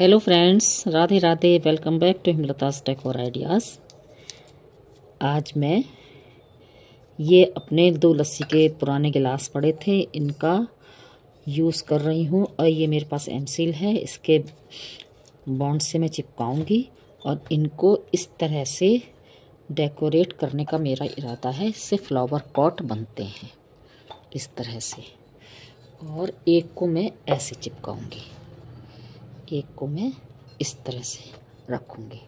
hello friends Radhe Radhe welcome back to Himlata स्टेक और ideas आज मैं ये अपने दो लस्सी के पुराने गिलास पड़े थे इनका यूज़ कर रही हूँ और ये मेरे पास एम सील है इसके बॉन्ड से मैं चिपकाऊंगी और इनको इस तरह से डेकोरेट करने का मेरा इरादा है इससे फ्लावर पॉट बनते हैं इस तरह से और एक को मैं ऐसे चिपकाऊंगी केक को मैं इस तरह से रखूँगी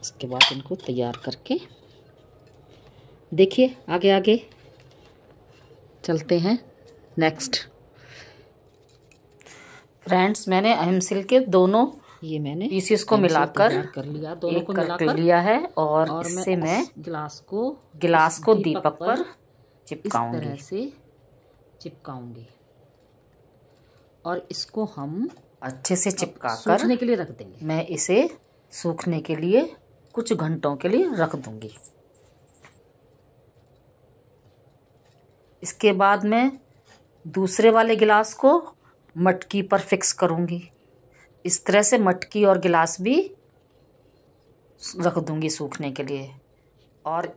उसके बाद इनको तैयार करके देखिए आगे आगे चलते हैं नेक्स्ट फ्रेंड्स मैंने अहम सिल के दोनों ये मैंने पीसीस को मिलाकर कर लिया दोनों को कर लिया है और, और इससे मैं गिलास को गिलास को दीपक पर चिपकाऊंगी इस तरह से चिपकाऊंगी और इसको हम अच्छे से चिपका कर सूखने के लिए रख देंगे मैं इसे सूखने के लिए कुछ घंटों के लिए रख दूंगी इसके बाद मैं दूसरे वाले गिलास को मटकी पर फिक्स करूँगी इस तरह से मटकी और गिलास भी रख दूँगी सूखने के लिए और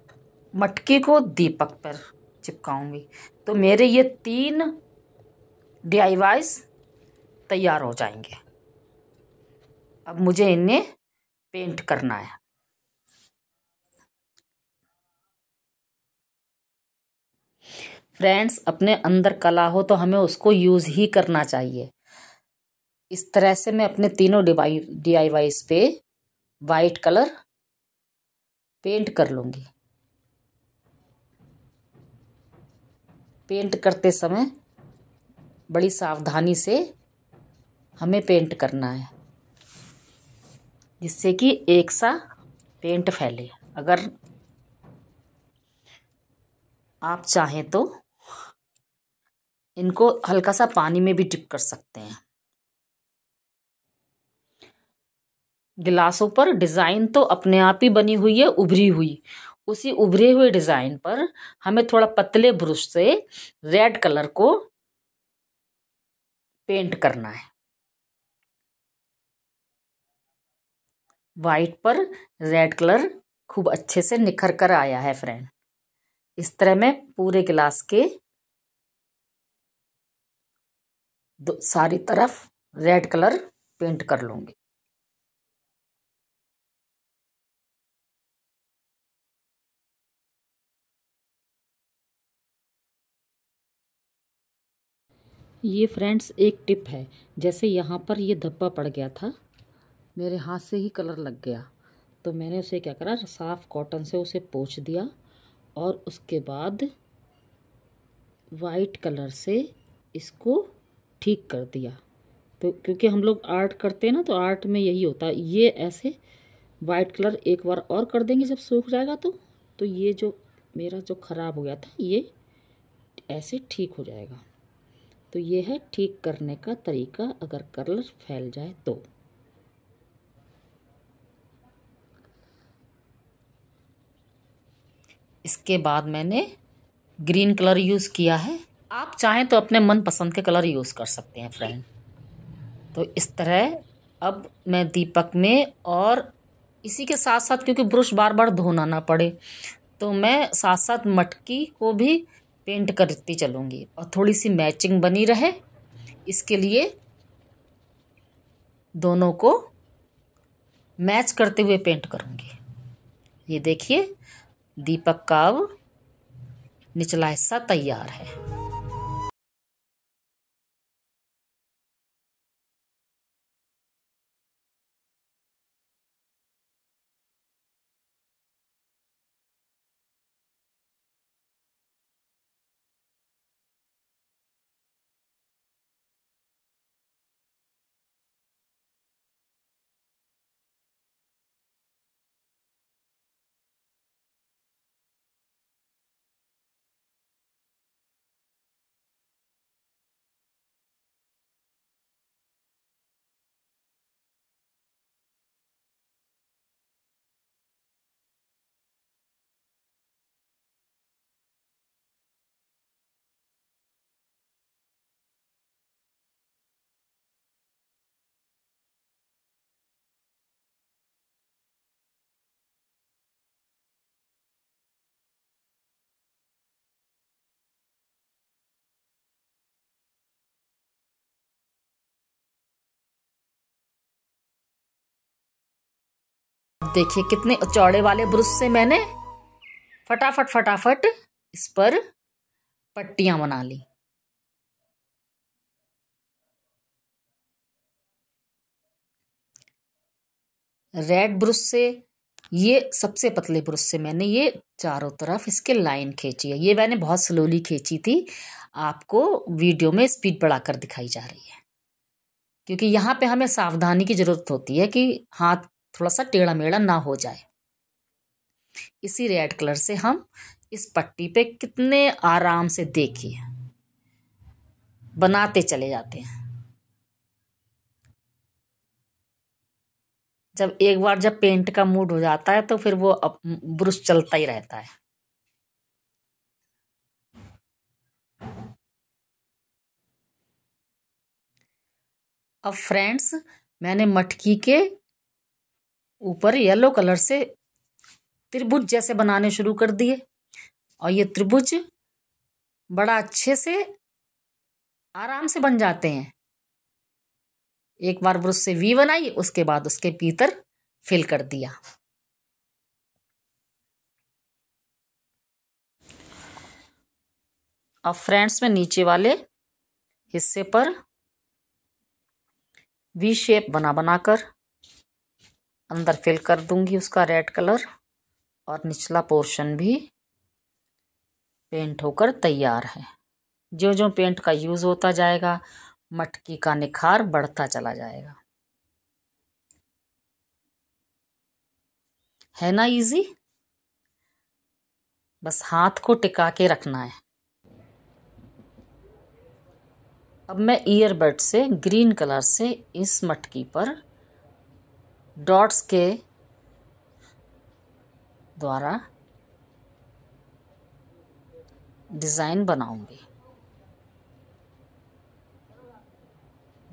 मटकी को दीपक पर चिपकाऊँगी तो मेरे ये तीन डी आई तैयार हो जाएंगे अब मुझे इन्हें पेंट करना है फ्रेंड्स अपने अंदर कला हो तो हमें उसको यूज़ ही करना चाहिए इस तरह से मैं अपने तीनों डिवाई डी आई पे वाइट कलर पेंट कर लूंगी पेंट करते समय बड़ी सावधानी से हमें पेंट करना है जिससे कि एक सा पेंट फैले अगर आप चाहें तो इनको हल्का सा पानी में भी डिप कर सकते हैं गिलासों पर डिज़ाइन तो अपने आप ही बनी हुई है उभरी हुई उसी उभरे हुए डिज़ाइन पर हमें थोड़ा पतले ब्रश से रेड कलर को पेंट करना है वाइट पर रेड कलर खूब अच्छे से निखर कर आया है फ्रेंड इस तरह मैं पूरे गिलास के दो सारी तरफ रेड कलर पेंट कर लूंगी ये फ्रेंड्स एक टिप है जैसे यहाँ पर ये धब्बा पड़ गया था मेरे हाथ से ही कलर लग गया तो मैंने उसे क्या करा साफ़ कॉटन से उसे पोछ दिया और उसके बाद वाइट कलर से इसको ठीक कर दिया तो क्योंकि हम लोग आर्ट करते हैं ना तो आर्ट में यही होता है ये ऐसे वाइट कलर एक बार और कर देंगे जब सूख जाएगा तो तो ये जो मेरा जो ख़राब हो गया था ये ऐसे ठीक हो जाएगा तो ये है ठीक करने का तरीका अगर कलर फैल जाए तो इसके बाद मैंने ग्रीन कलर यूज़ किया है आप चाहें तो अपने मन पसंद के कलर यूज़ कर सकते हैं फ्रेंड तो इस तरह अब मैं दीपक में और इसी के साथ साथ क्योंकि ब्रश बार बार धोना ना पड़े तो मैं साथ साथ मटकी को भी पेंट करती चलूँगी और थोड़ी सी मैचिंग बनी रहे इसके लिए दोनों को मैच करते हुए पेंट करूँगी ये देखिए दीपक का निचला हिस्सा तैयार है देखिए कितने चौड़े वाले ब्रुश से मैंने फटाफट फटाफट इस पर पट्टियां बना ली रेड ब्रश से ये सबसे पतले ब्रश से मैंने ये चारों तरफ इसके लाइन खींची है ये मैंने बहुत स्लोली खींची थी आपको वीडियो में स्पीड बढ़ाकर दिखाई जा रही है क्योंकि यहाँ पे हमें सावधानी की ज़रूरत होती है कि हाथ थोड़ा सा टेढ़ा मेढ़ा ना हो जाए इसी रेड कलर से हम इस पट्टी पे कितने आराम से देखिए बनाते चले जाते हैं जब एक बार जब पेंट का मूड हो जाता है तो फिर वो ब्रश चलता ही रहता है अब फ्रेंड्स मैंने मटकी के ऊपर येलो कलर से त्रिभुज जैसे बनाने शुरू कर दिए और ये त्रिभुज बड़ा अच्छे से आराम से बन जाते हैं एक बार ब्रश से वी बनाई उसके बाद उसके पीतर फिल कर दिया अब फ्रेंड्स में नीचे वाले हिस्से पर वी शेप बना बनाकर अंदर फिल कर दूंगी उसका रेड कलर और निचला पोर्शन भी पेंट होकर तैयार है जो जो पेंट का यूज़ होता जाएगा मटकी का निखार बढ़ता चला जाएगा है ना इजी बस हाथ को टिका के रखना है अब मैं ईयरबड से ग्रीन कलर से इस मटकी पर डॉट्स के द्वारा डिज़ाइन बनाऊंगी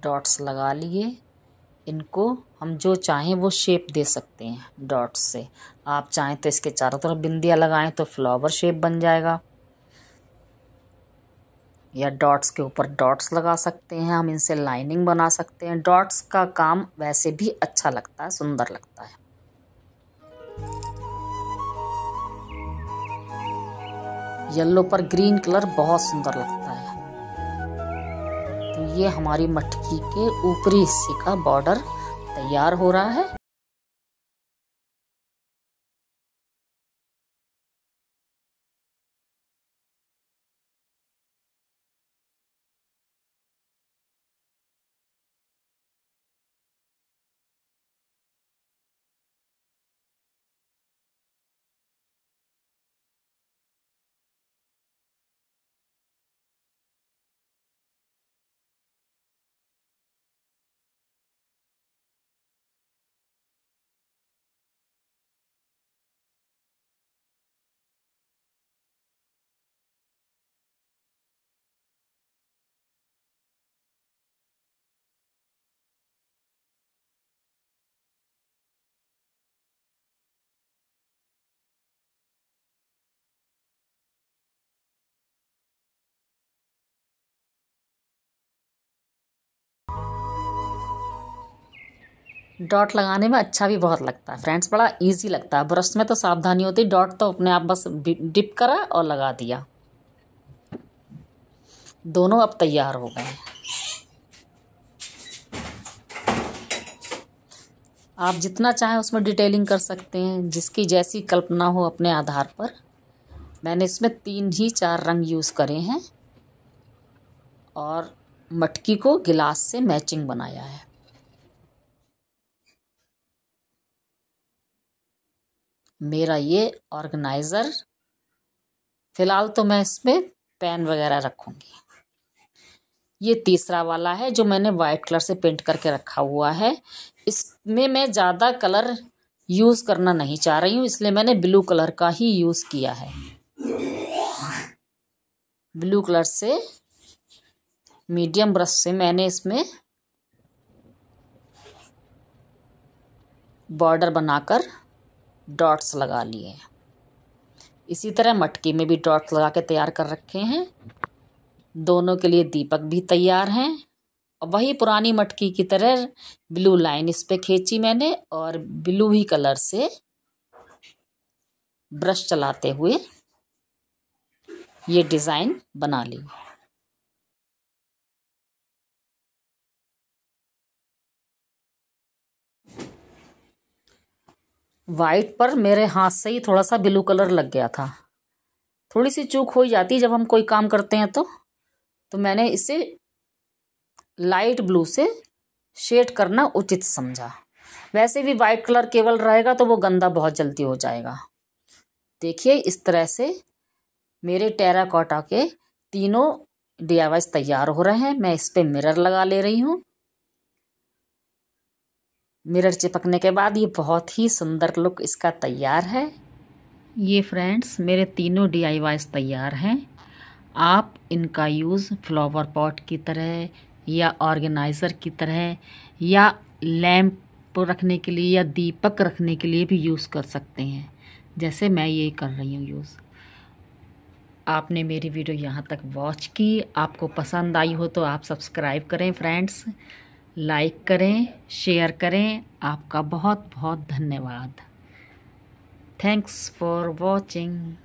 डॉट्स लगा लिए इनको हम जो चाहें वो शेप दे सकते हैं डॉट्स से आप चाहें तो इसके चारों तरफ बिंदियाँ लगाएं तो फ्लावर शेप बन जाएगा या डॉट्स के ऊपर डॉट्स लगा सकते हैं हम इनसे लाइनिंग बना सकते हैं डॉट्स का काम वैसे भी अच्छा लगता है सुंदर लगता है येलो पर ग्रीन कलर बहुत सुंदर लगता है तो ये हमारी मटकी के ऊपरी हिस्से का बॉर्डर तैयार हो रहा है डॉट लगाने में अच्छा भी बहुत लगता है फ्रेंड्स बड़ा इजी लगता है ब्रश में तो सावधानी होती है डॉट तो अपने आप बस डिप करा और लगा दिया दोनों अब तैयार हो गए आप जितना चाहें उसमें डिटेलिंग कर सकते हैं जिसकी जैसी कल्पना हो अपने आधार पर मैंने इसमें तीन ही चार रंग यूज़ करे हैं और मटकी को गिलास से मैचिंग बनाया है मेरा ये ऑर्गेनाइज़र फ़िलहाल तो मैं इसमें पेन वगैरह रखूँगी ये तीसरा वाला है जो मैंने वाइट कलर से पेंट करके रखा हुआ है इसमें मैं ज़्यादा कलर यूज़ करना नहीं चाह रही हूँ इसलिए मैंने ब्लू कलर का ही यूज़ किया है ब्लू कलर से मीडियम ब्रश से मैंने इसमें बॉर्डर बनाकर डॉट्स लगा लिए हैं इसी तरह मटकी में भी डॉट्स लगा के तैयार कर रखे हैं दोनों के लिए दीपक भी तैयार हैं और वही पुरानी मटकी की तरह ब्लू लाइन इस पर खींची मैंने और ब्लू ही कलर से ब्रश चलाते हुए ये डिज़ाइन बना ली वाइट पर मेरे हाथ से ही थोड़ा सा ब्लू कलर लग गया था थोड़ी सी चूक हो जाती जब हम कोई काम करते हैं तो तो मैंने इसे लाइट ब्लू से शेड करना उचित समझा वैसे भी वाइट कलर केवल रहेगा तो वो गंदा बहुत जल्दी हो जाएगा देखिए इस तरह से मेरे टेराकोटा के तीनों डी तैयार हो रहे हैं मैं इस पर मिरर लगा ले रही हूँ मिरर चिपकने के बाद ये बहुत ही सुंदर लुक इसका तैयार है ये फ्रेंड्स मेरे तीनों डी तैयार हैं आप इनका यूज़ फ्लावर पॉट की तरह या ऑर्गेनाइज़र की तरह या लैम्प रखने के लिए या दीपक रखने के लिए भी यूज़ कर सकते हैं जैसे मैं ये कर रही हूँ यूज़ आपने मेरी वीडियो यहाँ तक वॉच की आपको पसंद आई हो तो आप सब्सक्राइब करें फ्रेंड्स लाइक करें शेयर करें आपका बहुत बहुत धन्यवाद थैंक्स फॉर वॉचिंग